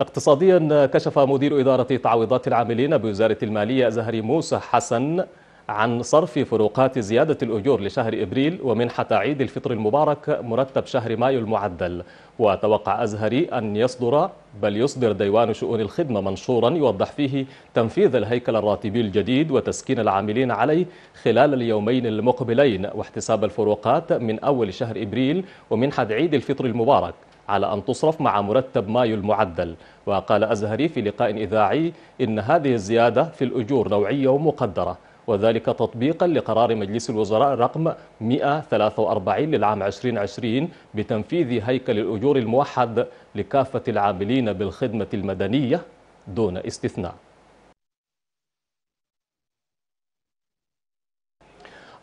اقتصاديا كشف مدير إدارة تعويضات العاملين بوزارة المالية زهري موسى حسن عن صرف فروقات زيادة الأجور لشهر إبريل ومنحة عيد الفطر المبارك مرتب شهر مايو المعدل وتوقع أزهري أن يصدر بل يصدر ديوان شؤون الخدمة منشورا يوضح فيه تنفيذ الهيكل الراتبي الجديد وتسكين العاملين عليه خلال اليومين المقبلين واحتساب الفروقات من أول شهر إبريل ومنحة عيد الفطر المبارك على أن تصرف مع مرتب مايو المعدل وقال أزهري في لقاء إذاعي إن هذه الزيادة في الأجور نوعية ومقدرة وذلك تطبيقا لقرار مجلس الوزراء رقم 143 للعام 2020 بتنفيذ هيكل الأجور الموحد لكافة العاملين بالخدمة المدنية دون استثناء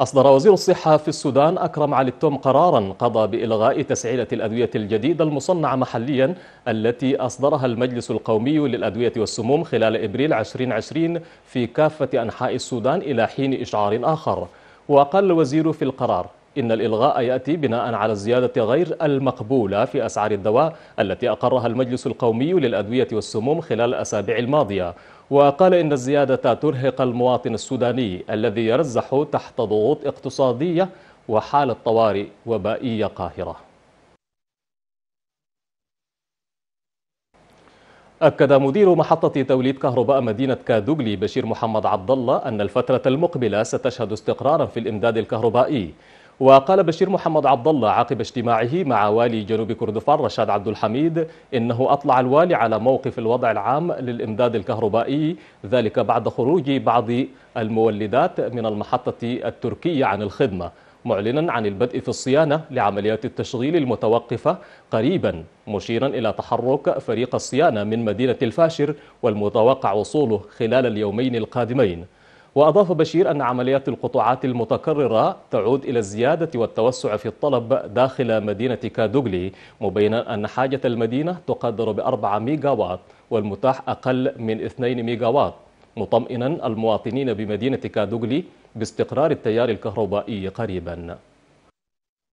أصدر وزير الصحة في السودان أكرم علي التوم قرارا قضى بإلغاء تسعيرة الأدوية الجديدة المصنعة محليا التي أصدرها المجلس القومي للأدوية والسموم خلال إبريل 2020 في كافة أنحاء السودان إلى حين إشعار آخر وقال الوزير في القرار إن الإلغاء يأتي بناء على الزيادة غير المقبولة في أسعار الدواء التي أقرها المجلس القومي للأدوية والسموم خلال الأسابيع الماضية وقال إن الزيادة ترهق المواطن السوداني الذي يرزح تحت ضغوط اقتصادية وحالة طوارئ وبائية قاهرة أكد مدير محطة توليد كهرباء مدينة كادوغلي بشير محمد عبد الله أن الفترة المقبلة ستشهد استقرارا في الإمداد الكهربائي وقال بشير محمد عبد الله عقب اجتماعه مع والي جنوب كردفان رشاد عبد الحميد انه اطلع الوالي على موقف الوضع العام للامداد الكهربائي ذلك بعد خروج بعض المولدات من المحطه التركيه عن الخدمه معلنا عن البدء في الصيانه لعمليات التشغيل المتوقفه قريبا مشيرا الى تحرك فريق الصيانه من مدينه الفاشر والمتوقع وصوله خلال اليومين القادمين وأضاف بشير أن عمليات القطوعات المتكررة تعود إلى الزيادة والتوسع في الطلب داخل مدينة كادوغلي مبينا أن حاجة المدينة تقدر بأربعة ميجاوات والمتاح أقل من 2 ميجاوات مطمئنا المواطنين بمدينة كادوغلي باستقرار التيار الكهربائي قريباً